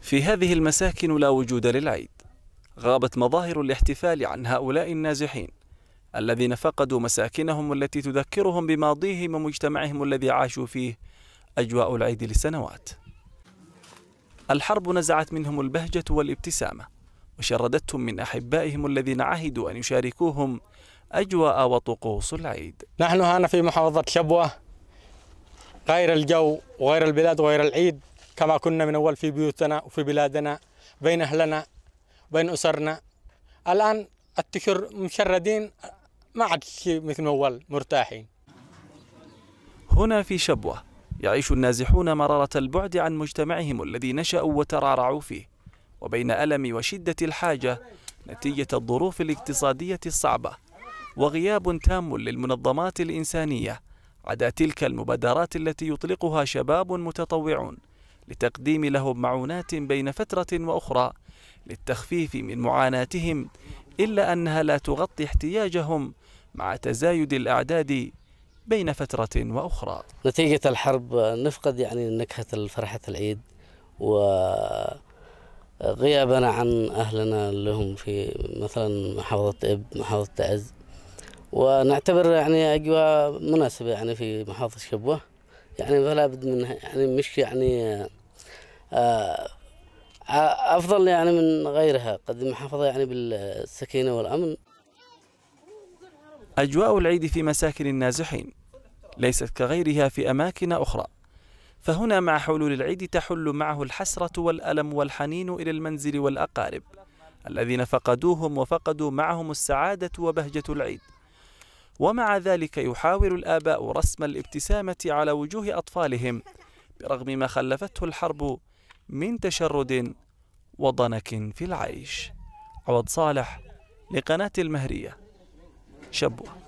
في هذه المساكن لا وجود للعيد غابت مظاهر الاحتفال عن هؤلاء النازحين الذين فقدوا مساكنهم التي تذكرهم بماضيهم ومجتمعهم الذي عاشوا فيه أجواء العيد لسنوات الحرب نزعت منهم البهجة والابتسامة وشردتهم من أحبائهم الذين عهدوا أن يشاركوهم أجواء وطقوس العيد نحن هنا في محافظة شبوة غير الجو وغير البلاد وغير العيد كما كنا من أول في بيوتنا وفي بلادنا بين أهلنا بين أسرنا الآن التكر مشردين ما عاد شيء مثل أول مرتاحين هنا في شبوة يعيش النازحون مرارة البعد عن مجتمعهم الذي نشأوا وترعرعوا فيه وبين ألم وشدة الحاجة نتيجة الظروف الاقتصادية الصعبة وغياب تام للمنظمات الإنسانية عدا تلك المبادرات التي يطلقها شباب متطوعون لتقديم لهم معونات بين فترة وأخرى للتخفيف من معاناتهم إلا أنها لا تغطي احتياجهم مع تزايد الأعداد بين فترة وأخرى نتيجة الحرب نفقد يعني نكهة فرحة العيد وغيابنا عن أهلنا اللي هم في مثلا محافظة إب محافظة تعز ونعتبر يعني أجواء مناسبة يعني في محافظة شبوة يعني فلا بد منها يعني مش يعني آه، آه، أفضل يعني من غيرها قد المحافظة يعني بالسكينة والأمن أجواء العيد في مساكن النازحين ليست كغيرها في أماكن أخرى فهنا مع حلول العيد تحل معه الحسرة والألم والحنين إلى المنزل والأقارب الذين فقدوهم وفقدوا معهم السعادة وبهجة العيد ومع ذلك يحاول الآباء رسم الابتسامة على وجوه أطفالهم برغم ما خلفته الحرب من تشرد وضنك في العيش عوض صالح لقناة المهرية شبوه